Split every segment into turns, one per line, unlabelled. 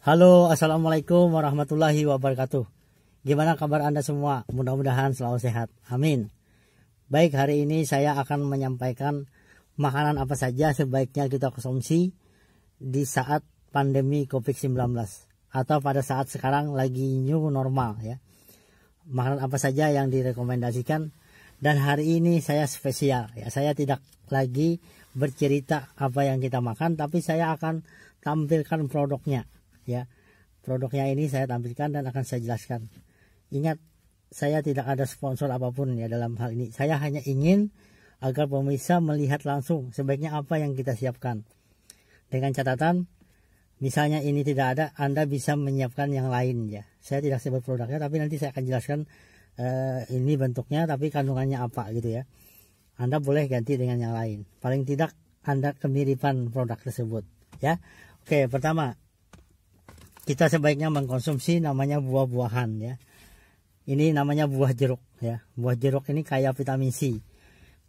Halo, Assalamualaikum warahmatullahi wabarakatuh. Gimana kabar Anda semua? Mudah-mudahan selalu sehat. Amin. Baik, hari ini saya akan menyampaikan makanan apa saja sebaiknya kita konsumsi di saat pandemi COVID-19 atau pada saat sekarang lagi new normal ya. Makanan apa saja yang direkomendasikan dan hari ini saya spesial ya. Saya tidak lagi bercerita apa yang kita makan tapi saya akan tampilkan produknya ya. Produknya ini saya tampilkan dan akan saya jelaskan. Ingat, saya tidak ada sponsor apapun ya dalam hal ini. Saya hanya ingin agar pemirsa melihat langsung sebaiknya apa yang kita siapkan. Dengan catatan, misalnya ini tidak ada, Anda bisa menyiapkan yang lain ya. Saya tidak sebut produknya, tapi nanti saya akan jelaskan eh, ini bentuknya, tapi kandungannya apa gitu ya. Anda boleh ganti dengan yang lain. Paling tidak Anda kemiripan produk tersebut ya. Oke, pertama kita sebaiknya mengkonsumsi namanya buah-buahan ya. Ini namanya buah jeruk ya. Buah jeruk ini kaya vitamin C.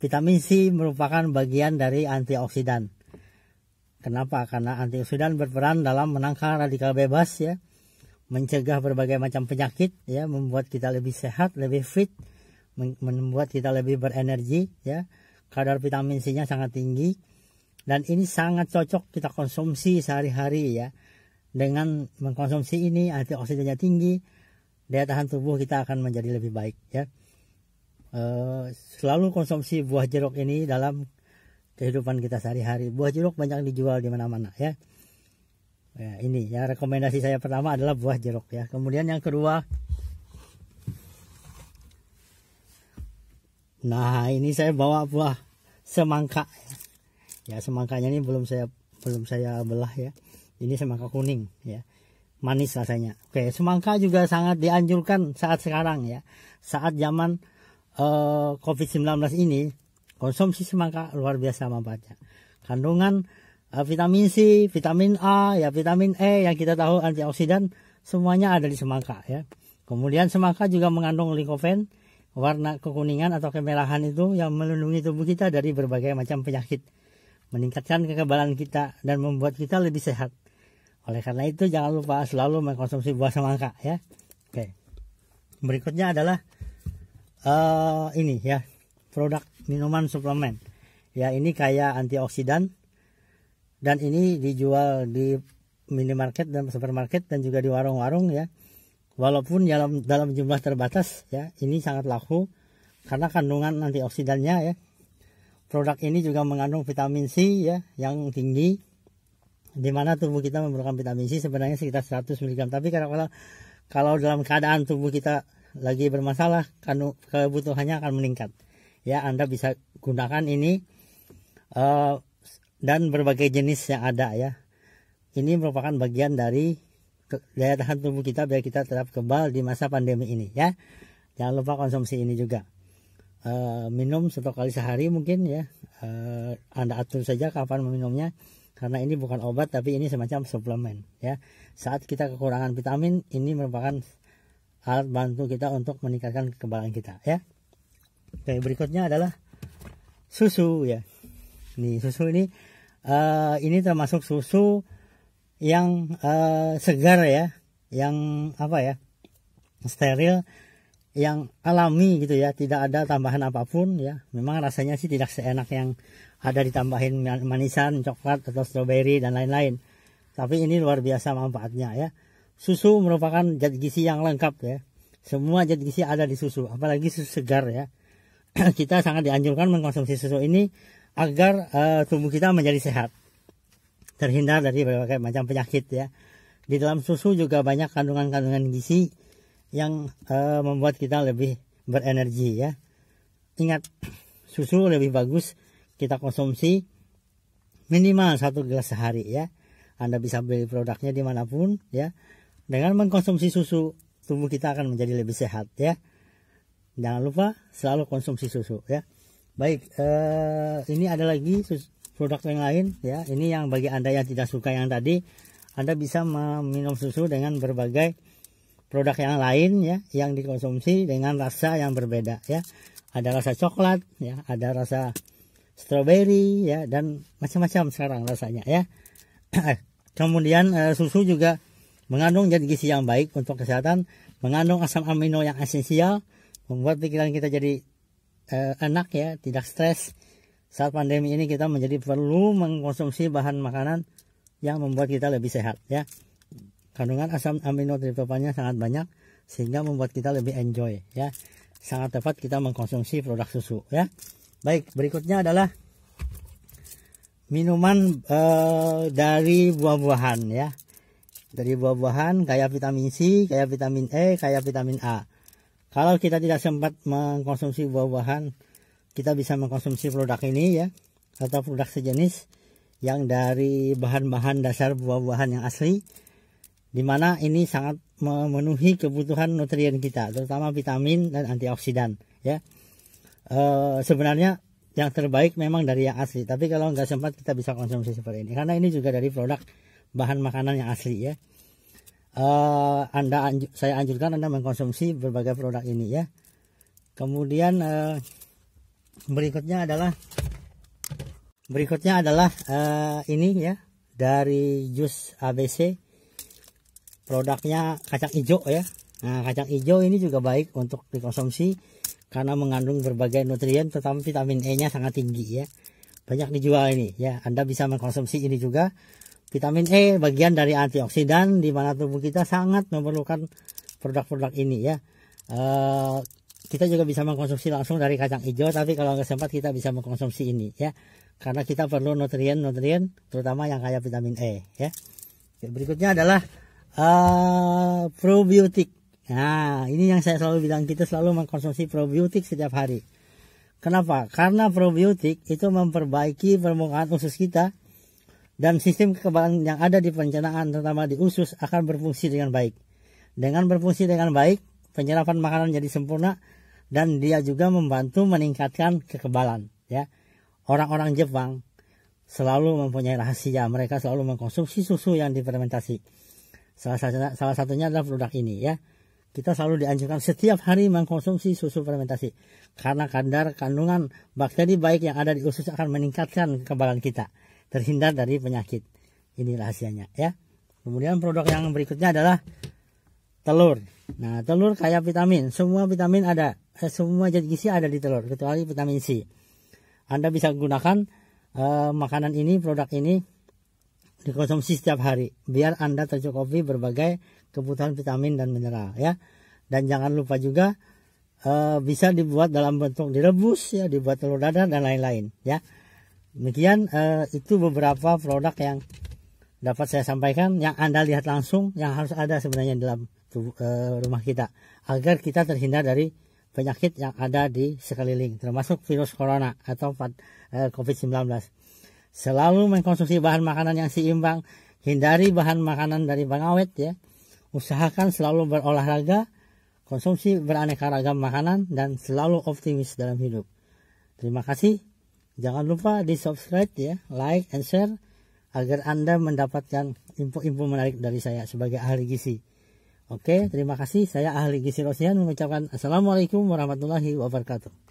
Vitamin C merupakan bagian dari antioksidan. Kenapa? Karena antioksidan berperan dalam menangkal radikal bebas ya, mencegah berbagai macam penyakit ya, membuat kita lebih sehat, lebih fit, membuat kita lebih berenergi ya. Kadar vitamin C-nya sangat tinggi dan ini sangat cocok kita konsumsi sehari-hari ya dengan mengkonsumsi ini antioksidannya tinggi daya tahan tubuh kita akan menjadi lebih baik ya eh, selalu konsumsi buah jeruk ini dalam kehidupan kita sehari-hari buah jeruk banyak dijual di mana-mana ya. ya ini ya rekomendasi saya pertama adalah buah jeruk ya kemudian yang kedua nah ini saya bawa buah semangka ya, ya semangkanya ini belum saya belum saya belah ya ini semangka kuning ya. Manis rasanya. Oke, semangka juga sangat dianjurkan saat sekarang ya. Saat zaman uh, eh, COVID-19 ini konsumsi semangka luar biasa manfaatnya. Kandungan uh, vitamin C, vitamin A, ya vitamin E yang kita tahu antioksidan semuanya ada di semangka ya. Kemudian semangka juga mengandung likopen, warna kekuningan atau kemerahan itu yang melindungi tubuh kita dari berbagai macam penyakit, meningkatkan kekebalan kita dan membuat kita lebih sehat. Oleh karena itu jangan lupa selalu mengkonsumsi buah semangka ya. Oke. Berikutnya adalah uh, ini ya, produk minuman suplemen. Ya, ini kayak antioksidan dan ini dijual di minimarket dan supermarket dan juga di warung-warung ya. Walaupun dalam dalam jumlah terbatas ya, ini sangat laku karena kandungan antioksidannya ya. Produk ini juga mengandung vitamin C ya yang tinggi di mana tubuh kita memerlukan vitamin C sebenarnya sekitar 100 mg tapi karena kalau kalau dalam keadaan tubuh kita lagi bermasalah kan kebutuhannya akan meningkat ya Anda bisa gunakan ini uh, dan berbagai jenis yang ada ya ini merupakan bagian dari daya tahan tubuh kita biar kita tetap kebal di masa pandemi ini ya jangan lupa konsumsi ini juga uh, minum satu kali sehari mungkin ya uh, Anda atur saja kapan meminumnya karena ini bukan obat tapi ini semacam suplemen ya saat kita kekurangan vitamin ini merupakan alat bantu kita untuk meningkatkan kekebalan kita ya oke berikutnya adalah susu ya ini susu ini uh, ini termasuk susu yang uh, segar ya yang apa ya steril yang alami gitu ya tidak ada tambahan apapun ya memang rasanya sih tidak seenak yang ada ditambahin manisan coklat atau stroberi dan lain-lain tapi ini luar biasa manfaatnya ya susu merupakan zat gizi yang lengkap ya semua zat gizi ada di susu apalagi susu segar ya kita sangat dianjurkan mengkonsumsi susu ini agar uh, tubuh kita menjadi sehat terhindar dari berbagai macam penyakit ya di dalam susu juga banyak kandungan-kandungan gizi yang uh, membuat kita lebih berenergi ya. Ingat susu lebih bagus kita konsumsi minimal satu gelas sehari ya. Anda bisa beli produknya dimanapun ya. Dengan mengkonsumsi susu tubuh kita akan menjadi lebih sehat ya. Jangan lupa selalu konsumsi susu ya. Baik, eh, ini ada lagi produk yang lain ya. Ini yang bagi Anda yang tidak suka yang tadi, Anda bisa meminum susu dengan berbagai produk yang lain ya yang dikonsumsi dengan rasa yang berbeda ya ada rasa coklat ya ada rasa strawberry ya dan macam-macam sekarang rasanya ya kemudian eh, susu juga mengandung jadi gizi yang baik untuk kesehatan mengandung asam amino yang esensial membuat pikiran kita jadi eh, enak ya tidak stres saat pandemi ini kita menjadi perlu mengkonsumsi bahan makanan yang membuat kita lebih sehat ya kandungan asam amino triptofannya sangat banyak sehingga membuat kita lebih enjoy ya sangat tepat kita mengkonsumsi produk susu ya baik berikutnya adalah minuman e, dari buah-buahan ya dari buah-buahan kayak vitamin C kayak vitamin E kayak vitamin A kalau kita tidak sempat mengkonsumsi buah-buahan kita bisa mengkonsumsi produk ini ya atau produk sejenis yang dari bahan-bahan dasar buah-buahan yang asli dimana ini sangat memenuhi kebutuhan nutrien kita terutama vitamin dan antioksidan ya e, sebenarnya yang terbaik memang dari yang asli tapi kalau nggak sempat kita bisa konsumsi seperti ini karena ini juga dari produk bahan makanan yang asli ya e, anda saya anjurkan anda mengkonsumsi berbagai produk ini ya kemudian e, berikutnya adalah berikutnya adalah e, ini ya dari jus ABC produknya kacang hijau ya nah kacang hijau ini juga baik untuk dikonsumsi karena mengandung berbagai nutrien terutama vitamin E nya sangat tinggi ya banyak dijual ini ya Anda bisa mengkonsumsi ini juga vitamin E bagian dari antioksidan di mana tubuh kita sangat memerlukan produk-produk ini ya e, kita juga bisa mengkonsumsi langsung dari kacang hijau tapi kalau nggak sempat kita bisa mengkonsumsi ini ya karena kita perlu nutrien-nutrien terutama yang kaya vitamin E ya berikutnya adalah uh, probiotik. Nah, ini yang saya selalu bilang kita selalu mengkonsumsi probiotik setiap hari. Kenapa? Karena probiotik itu memperbaiki permukaan usus kita dan sistem kekebalan yang ada di pencernaan terutama di usus akan berfungsi dengan baik. Dengan berfungsi dengan baik, penyerapan makanan jadi sempurna dan dia juga membantu meningkatkan kekebalan, ya. Orang-orang Jepang selalu mempunyai rahasia, mereka selalu mengkonsumsi susu yang difermentasi. Salah, salah, salah satunya adalah produk ini ya. Kita selalu dianjurkan setiap hari mengkonsumsi susu fermentasi karena kadar kandungan bakteri baik yang ada di usus akan meningkatkan kekebalan kita terhindar dari penyakit. Ini rahasianya ya. Kemudian produk yang berikutnya adalah telur. Nah, telur kaya vitamin. Semua vitamin ada, eh, semua zat gizi ada di telur kecuali vitamin C. Anda bisa gunakan eh, makanan ini, produk ini dikonsumsi setiap hari biar Anda tercukupi berbagai kebutuhan vitamin dan mineral ya. Dan jangan lupa juga e, bisa dibuat dalam bentuk direbus ya, dibuat telur dadar dan lain-lain ya. Demikian e, itu beberapa produk yang dapat saya sampaikan yang Anda lihat langsung yang harus ada sebenarnya dalam tubuh, e, rumah kita agar kita terhindar dari penyakit yang ada di sekeliling termasuk virus corona atau COVID-19. Selalu mengkonsumsi bahan makanan yang seimbang, hindari bahan makanan dari pengawet ya. Usahakan selalu berolahraga, konsumsi beraneka ragam makanan dan selalu optimis dalam hidup. Terima kasih. Jangan lupa di subscribe ya, like and share agar Anda mendapatkan info-info menarik dari saya sebagai ahli gizi. Oke, terima kasih. Saya ahli gizi Rosian mengucapkan Assalamualaikum warahmatullahi wabarakatuh.